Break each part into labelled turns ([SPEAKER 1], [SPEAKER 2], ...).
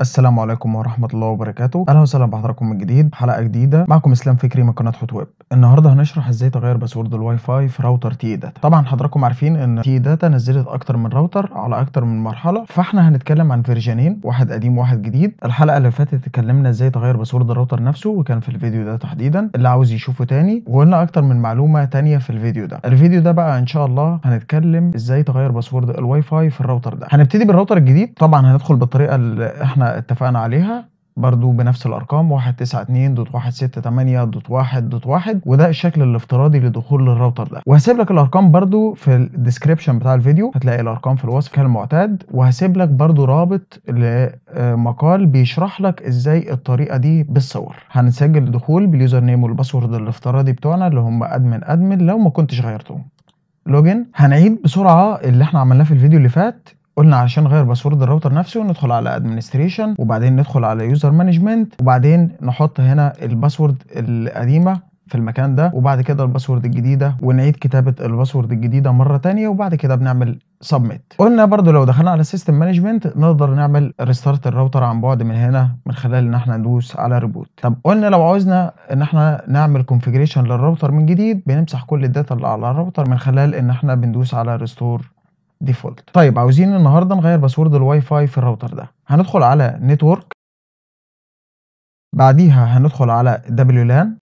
[SPEAKER 1] السلام عليكم ورحمة الله وبركاته أهلا وسهلا بحضراتكم من جديد حلقة جديدة معكم إسلام فكري من قناة حوت ويب النهاردة هنشرح إزاي تغير باسورد الواي فاي في راوتر تي داتا طبعا حضراتكم عارفين إن تي داتا نزلت أكتر من راوتر على أكتر من مرحلة فإحنا هنتكلم عن فيرجنين واحد قديم وواحد جديد الحلقة اللي فاتت اتكلمنا إزاي تغير باسورد الراوتر نفسه وكان في الفيديو ده تحديدا اللي عاوز يشوفه تاني وقلنا أكتر من معلومة تانية في الفيديو ده الفيديو ده بقى إن شاء الله هنتكلم إزاي تغير باسورد الواي فاي في الراوتر ده هنبتدي بالراوتر الجديد طبعا هندخل بالطريقة اللي إحنا اتفقنا عليها برضو بنفس الارقام 192.168.1.1 وده الشكل الافتراضي لدخول الراوتر ده وهسيب لك الارقام برضو في الديسكريبشن بتاع الفيديو هتلاقي الارقام في الوصف كالمعتاد وهسيب لك برضو رابط لمقال آه، بيشرح لك ازاي الطريقه دي بالصور هنسجل الدخول باليوزر نيم والباسورد الافتراضي بتوعنا اللي هم ادمن ادمن لو ما كنتش غيرتهم لوجن هنعيد بسرعه اللي احنا عملناه في الفيديو اللي فات قلنا علشان نغير باسورد الراوتر نفسه ندخل على ادمنستريشن وبعدين ندخل على يوزر مانجمنت وبعدين نحط هنا الباسورد القديمه في المكان ده وبعد كده الباسورد الجديده ونعيد كتابه الباسورد الجديده مره ثانيه وبعد كده بنعمل سبميت قلنا برضو لو دخلنا على سيستم مانجمنت نقدر نعمل ريستارت الراوتر عن بعد من هنا من خلال ان احنا ندوس على ريبوت طب قلنا لو عاوزنا ان احنا نعمل كونفيجريشن للراوتر من جديد بنمسح كل الداتا اللي على الراوتر من خلال ان احنا بندوس على ريستور ديفولت طيب عاوزين النهارده نغير باسورد الواي فاي في الراوتر ده هندخل على نتورك بعديها هندخل على WLAN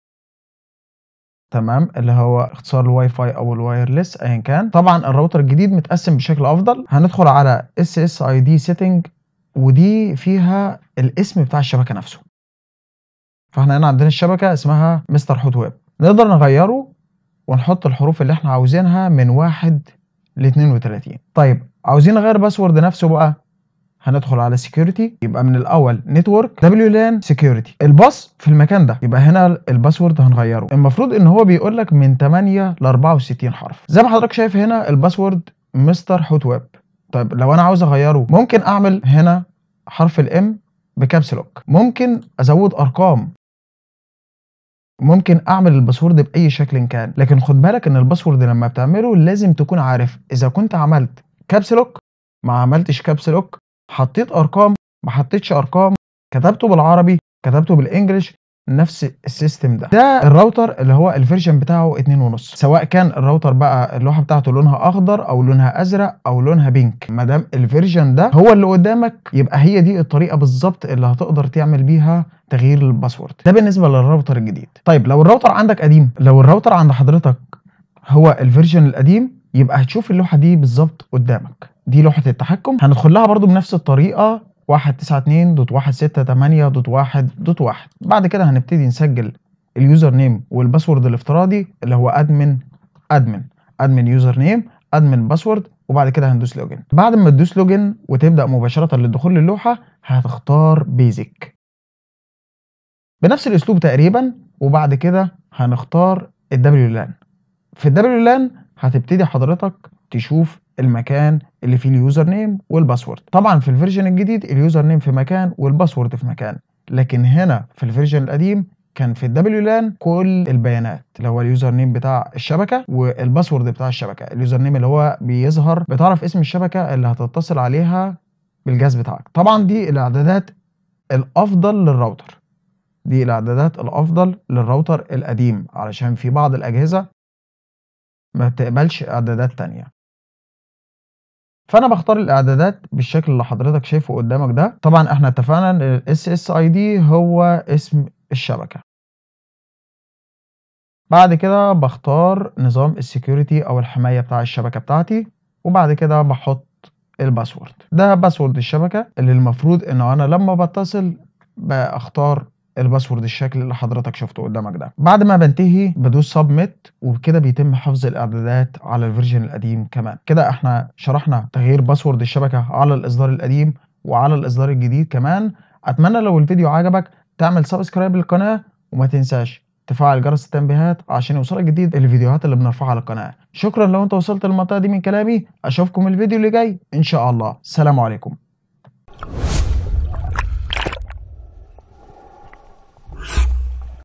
[SPEAKER 1] تمام اللي هو اختصار الواي فاي او الوايرلس ايا كان طبعا الراوتر الجديد متقسم بشكل افضل هندخل على اس اس اي دي سيتنج ودي فيها الاسم بتاع الشبكه نفسه فاحنا هنا عندنا الشبكه اسمها مستر هوت ويب نقدر نغيره ونحط الحروف اللي احنا عاوزينها من واحد ل 32 طيب عاوزين نغير باسورد نفسه بقى هندخل على سكيورتي يبقى من الاول نتورك دبليو لان سكيورتي الباص في المكان ده يبقى هنا الباسورد هنغيره المفروض ان هو بيقول لك من 8 ل 64 حرف زي ما حضرتك شايف هنا الباسورد مستر هوت ويب طيب لو انا عاوز اغيره ممكن اعمل هنا حرف الام بكابس لوك ممكن ازود ارقام ممكن اعمل الباسورد باي شكل كان لكن خد بالك ان الباسورد لما بتعمله لازم تكون عارف اذا كنت عملت كابس لوك ما عملتش كابس لوك حطيت ارقام ما حطيتش ارقام كتبته بالعربي كتبته بالانجلش نفس السيستم ده ده الراوتر اللي هو الفيرجن بتاعه 2.5 سواء كان الراوتر بقى اللوحه بتاعته لونها اخضر او لونها ازرق او لونها بينك ما دام الفيرجن ده هو اللي قدامك يبقى هي دي الطريقه بالظبط اللي هتقدر تعمل بيها تغيير الباسورد ده بالنسبه للراوتر الجديد طيب لو الراوتر عندك قديم لو الراوتر عند حضرتك هو الفيرجن القديم يبقى هتشوف اللوحه دي بالظبط قدامك دي لوحه التحكم هندخل لها برده بنفس الطريقه واحد تسعة اتنين دوت واحد ستة تمانية دوت واحد دوت واحد بعد كده هنبتدي نسجل اليوزر نيم والباسورد الافتراضي اللي هو ادمن ادمن ادمن يوزر نيم ادمن باسورد وبعد كده هندوس لوجن بعد ما تدوس لوجن وتبدا مباشره للدخول للوحه هتختار بيزك بنفس الاسلوب تقريبا وبعد كده هنختار الدبليو لان في الدبليو لان هتبتدي حضرتك تشوف المكان اللي فيه اليوزر نيم والباسورد طبعا في الفيرجن الجديد اليوزر نيم في مكان والباسورد في مكان لكن هنا في الفيرجن القديم كان في الدبليو لان كل البيانات اللي هو اليوزر نيم بتاع الشبكه والباسورد بتاع الشبكه اليوزر نيم اللي هو بيظهر بتعرف اسم الشبكه اللي هتتصل عليها بالجهاز بتاعك طبعا دي الاعدادات الافضل للراوتر دي الاعدادات الافضل للراوتر القديم علشان في بعض الاجهزه ما بتقبلش اعدادات تانية فانا بختار الاعدادات بالشكل اللي حضرتك شايفه قدامك ده طبعا احنا اتفقنا ان الاس اس اي دي هو اسم الشبكه بعد كده بختار نظام السكيورتي او الحمايه بتاع الشبكه بتاعتي وبعد كده بحط الباسورد ده باسورد الشبكه اللي المفروض ان انا لما بتصل بختار الباسورد الشكل اللي حضرتك شفته قدامك ده بعد ما بنتهي بدوس سبميت وبكده بيتم حفظ الاعدادات على الفيرجن القديم كمان كده احنا شرحنا تغيير باسورد الشبكه على الاصدار القديم وعلى الاصدار الجديد كمان اتمنى لو الفيديو عجبك تعمل سبسكرايب للقناه وما تنساش تفعل جرس التنبيهات عشان يوصلك جديد الفيديوهات اللي بنرفعها على القناه شكرا لو انت وصلت للمنطقه دي من كلامي اشوفكم الفيديو اللي جاي ان شاء الله سلام عليكم